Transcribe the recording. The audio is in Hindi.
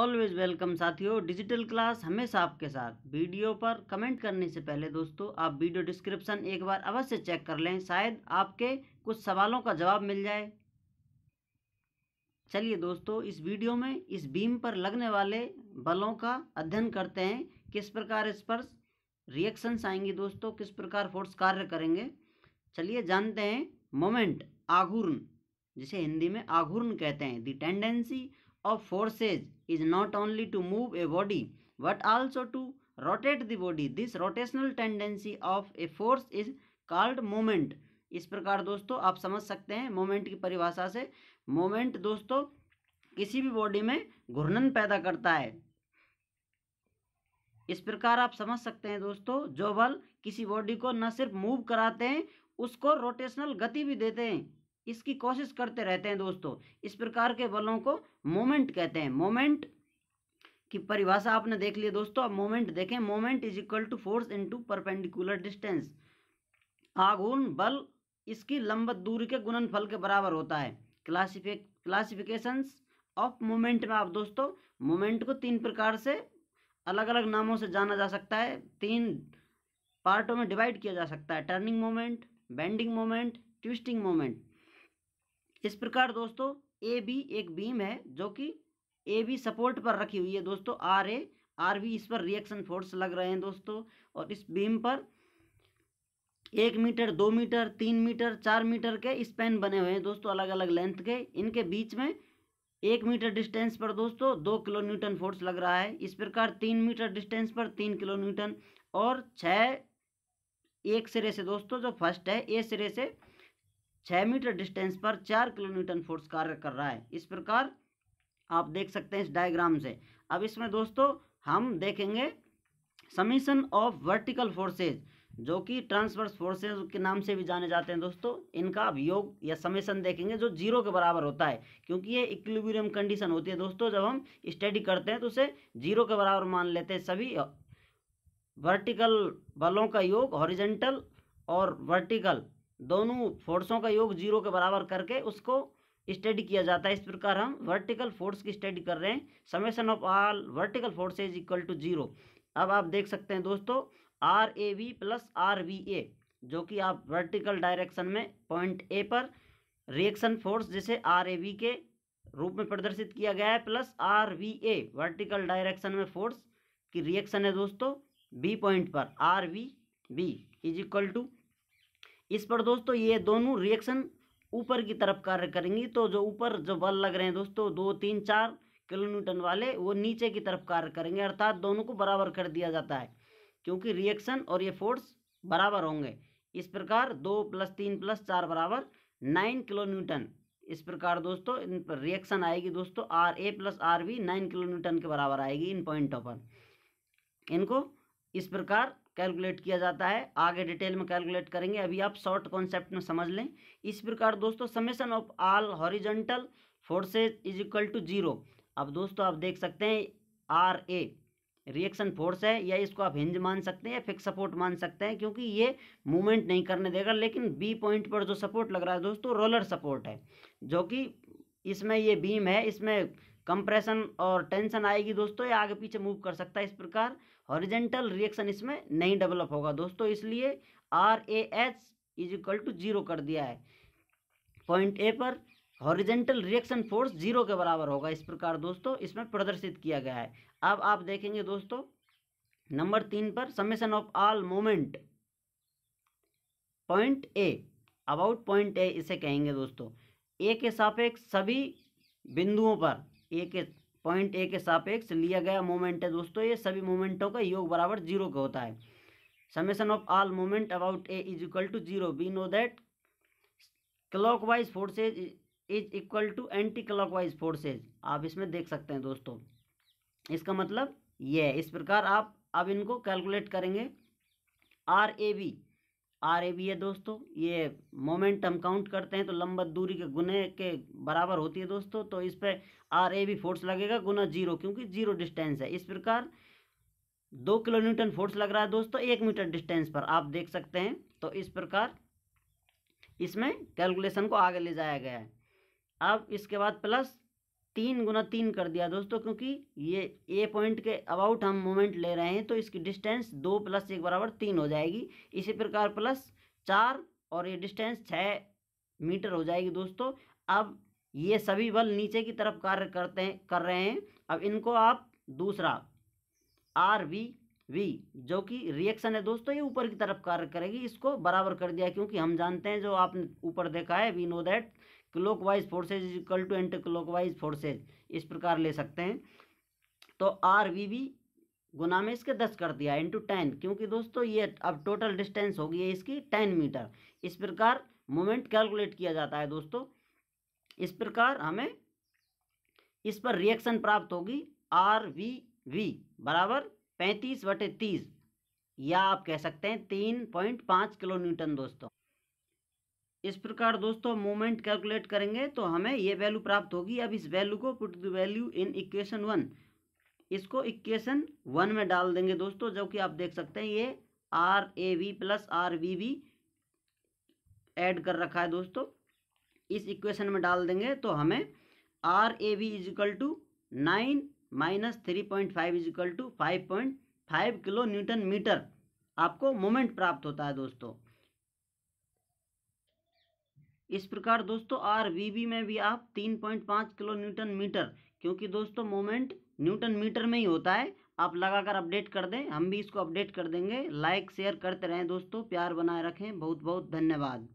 ऑलवेज वेलकम साथियों डिजिटल क्लास हमेशा आपके साथ वीडियो पर कमेंट करने से पहले दोस्तों आप वीडियो डिस्क्रिप्शन एक बार अवश्य चेक कर लें शायद आपके कुछ सवालों का जवाब मिल जाए चलिए दोस्तों इस वीडियो में इस बीम पर लगने वाले बलों का अध्ययन करते हैं किस प्रकार इस पर रिएक्शंस आएंगे दोस्तों किस प्रकार फोर्स कार्य करेंगे चलिए जानते हैं मोमेंट आघूर्ण जिसे हिंदी में आघूर्ण कहते हैं the tendency of forces is not only to move a body but also to rotate the body this rotational tendency of a force is called moment इस प्रकार दोस्तों आप समझ सकते हैं मोमेंट की परिभाषा से मोमेंट दोस्तों किसी भी बॉडी में घूर्णन पैदा करता है इस प्रकार आप समझ सकते हैं दोस्तों जो बल किसी बॉडी को न सिर्फ मूव कराते हैं उसको रोटेशनल गति भी देते हैं इसकी कोशिश करते रहते हैं दोस्तों इस प्रकार के बलों को मोमेंट कहते हैं मोमेंट की परिभाषा आपने देख ली दोस्तों अब मोमेंट देखें moment is equal to force into perpendicular distance आघूर्ण बल इसकी लंबत दूरी के गुणनफल के बराबर होता है क्लासिफिक क्लासिफिकेशन ऑफ मोमेंट में आप दोस्तों मोमेंट को तीन प्रकार से अलग अलग नामों से जाना जा सकता है तीन पार्टों में डिवाइड किया जा सकता है turning moment bending moment twisting moment इस प्रकार दोस्तों ए बी एक बीम है जो कि ए बी सपोर्ट पर रखी हुई है दोस्तों आर ए आर बी इस पर रिएक्शन फोर्स लग रहे हैं दोस्तों और इस बीम पर एक मीटर दो मीटर तीन मीटर चार मीटर के स्पैन बने हुए हैं दोस्तों अलग अलग लेंथ के इनके बीच में एक मीटर डिस्टेंस पर दोस्तों दो किलो न्यूटन फोर्स लग रहा है इस प्रकार तीन मीटर डिस्टेंस पर तीन किलो न्यूटन और छः एक सिरे से दोस्तों जो फर्स्ट है ए सिरे से छः मीटर डिस्टेंस पर चार किलोन्यूटन फोर्स कार्य कर रहा है इस प्रकार आप देख सकते हैं इस डायग्राम से अब इसमें दोस्तों हम देखेंगे समीशन ऑफ वर्टिकल फोर्सेज जो कि ट्रांसवर्स फोर्सेज के नाम से भी जाने जाते हैं दोस्तों इनका अब योग या समेसन देखेंगे जो जीरो के बराबर होता है क्योंकि ये इक्विलिब्रियम कंडीशन होती है दोस्तों जब हम स्टडी करते हैं तो उसे जीरो के बराबर मान लेते हैं सभी वर्टिकल बलों का योग हॉरिजेंटल और वर्टिकल दोनों फोर्सों का योग जीरो के बराबर करके उसको स्टडी किया जाता है इस प्रकार हम वर्टिकल फोर्स की स्टडी कर रहे हैं summation of all vertical force is equal to zero अब आप देख सकते हैं दोस्तों R A V plus R V A जो कि आप वर्टिकल डायरेक्शन में पॉइंट ए पर रिएक्शन फोर्स जिसे आर ए वी के रूप में प्रदर्शित किया गया है plus R V A vertical direction में फोर्स की रिएक्शन है दोस्तों बी पॉइंट पर R V B is equal to इस पर दोस्तों ये दोनों रिएक्शन ऊपर की तरफ कार्य करेंगी तो जो ऊपर जो बल लग रहे हैं दोस्तों दो तीन चार किलो न्यूटन वाले वो नीचे की तरफ कार्य करेंगे अर्थात दोनों को बराबर कर दिया जाता है क्योंकि रिएक्शन और ये फोर्स बराबर होंगे इस प्रकार दो प्लस तीन प्लस चार बराबर नाइन किलो न्यूटन इस प्रकार दोस्तों इन पर रिएक्शन आएगी दोस्तों R A plus R B nine kilo newton के बराबर आएगी इन पॉइंटों पर इनको इस प्रकार कैलकुलेट किया जाता है आगे डिटेल में कैलकुलेट करेंगे अभी आप शॉर्ट कॉन्सेप्ट में समझ लें इस प्रकार दोस्तों summation of all horizontal forces is equal to zero अब दोस्तों आप देख सकते हैं आर ए रिएक्शन फोर्स है या इसको आप हिंज मान सकते हैं या फिक्स सपोर्ट मान सकते हैं क्योंकि ये मूवमेंट नहीं करने देगा लेकिन बी पॉइंट पर जो सपोर्ट लग रहा है दोस्तों रोलर सपोर्ट है जो कि इसमें ये बीम है इसमें कंप्रेशन और टेंशन आएगी दोस्तों ये आगे पीछे मूव कर सकता है इस प्रकार हॉरिजेंटल रिएक्शन इसमें नहीं डेवलप होगा दोस्तों इसलिए R A H is equal to zero कर दिया है पॉइंट ए पर हॉरिजेंटल रिएक्शन फोर्स जीरो के बराबर होगा इस प्रकार दोस्तों इसमें प्रदर्शित किया गया है अब आप देखेंगे दोस्तों नंबर तीन पर summation of all moment point A about point A इसे कहेंगे दोस्तों ए के सापेक्ष सभी बिंदुओं पर ए के पॉइंट ए के सापेक्ष लिया गया मोमेंट है दोस्तों ये सभी मोमेंटों का योग बराबर जीरो का होता है summation of all moment about A is equal to zero we know that clock wise forces is equal to clock wise forces आप इसमें देख सकते हैं दोस्तों इसका मतलब ये है इस प्रकार आप अब इनको कैलकुलेट करेंगे R A B R A भी है दोस्तों ये मोमेंटम काउंट करते हैं तो लंबत दूरी के गुने के बराबर होती है दोस्तों तो इस पर आर ए भी फोर्स लगेगा गुना जीरो क्योंकि जीरो डिस्टेंस है इस प्रकार दो किलो न्यूटन फोर्स लग रहा है दोस्तों एक मीटर डिस्टेंस पर आप देख सकते हैं तो इस प्रकार इसमें कैलकुलेशन को आगे ले जाया गया है अब इसके बाद प्लस तीन गुना तीन कर दिया दोस्तों क्योंकि ये ए पॉइंट के अबाउट हम मोमेंट ले रहे हैं तो इसकी डिस्टेंस दो प्लस एक बराबर तीन हो जाएगी इसी प्रकार प्लस चार और ये डिस्टेंस छः मीटर हो जाएगी दोस्तों अब ये सभी बल नीचे की तरफ कार्य करते हैं कर रहे हैं अब इनको आप दूसरा आर वी वी जो कि रिएक्शन है दोस्तों ये ऊपर की तरफ कार्य करेगी इसको बराबर कर दिया क्योंकि हम जानते हैं जो आपने ऊपर देखा है we know that cloak wise forces equal to cloak wise forces इस प्रकार ले सकते हैं तो आर वी वी गुना में इसके दस कर दिया इंटू टेन क्योंकि दोस्तों ये अब टोटल डिस्टेंस होगी इसकी टेन मीटर इस प्रकार मोमेंट कैलकुलेट किया जाता है दोस्तों इस प्रकार हमें इस पर रिएक्शन प्राप्त होगी आर वी वी बराबर पैंतीस बटे तीस या आप कह सकते हैं तीन पॉइंट पाँच किलो न्यूटन दोस्तों इस प्रकार दोस्तों मोमेंट कैलकुलेट करेंगे तो हमें ये वैल्यू प्राप्त होगी अब इस वैल्यू को put the value in equation one इसको इक्वेशन वन में डाल देंगे दोस्तों जो कि आप देख सकते हैं ये R A V plus R V V add कर रखा है दोस्तों इस इक्वेशन में डाल देंगे तो हमें R A V equal to nine minus three point five is equal to five point five kilo newton metre आपको मोमेंट प्राप्त होता है दोस्तों इस प्रकार दोस्तों आर वी बी में भी आप तीन पॉइंट पाँच किलो न्यूटन मीटर क्योंकि दोस्तों मोमेंट न्यूटन मीटर में ही होता है आप लगाकर अपडेट कर दें हम भी इसको अपडेट कर देंगे लाइक शेयर करते रहें दोस्तों प्यार बनाए रखें बहुत बहुत धन्यवाद